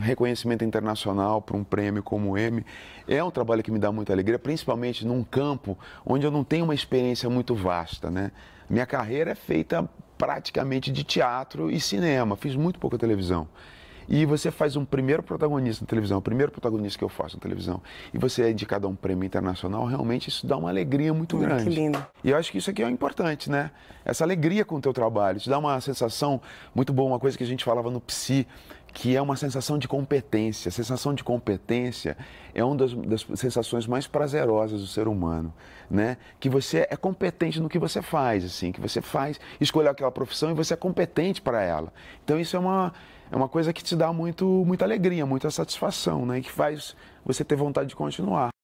reconhecimento internacional para um prêmio como o M. É um trabalho que me dá muita alegria, principalmente num campo onde eu não tenho uma experiência muito vasta, né? Minha carreira é feita praticamente de teatro e cinema, fiz muito pouca televisão. E você faz um primeiro protagonista na televisão, o primeiro protagonista que eu faço na televisão, e você é indicado a um prêmio internacional, realmente isso dá uma alegria muito grande. Que lindo. E eu acho que isso aqui é importante, né? Essa alegria com o teu trabalho, te dá uma sensação muito boa, uma coisa que a gente falava no Psi, que é uma sensação de competência. A sensação de competência é uma das, das, sensações mais prazerosas do ser humano, né? Que você é competente no que você faz, assim, que você faz, escolheu aquela profissão e você é competente para ela. Então isso é uma é uma coisa que te dá muito muita alegria, muita satisfação, né? E que faz você ter vontade de continuar.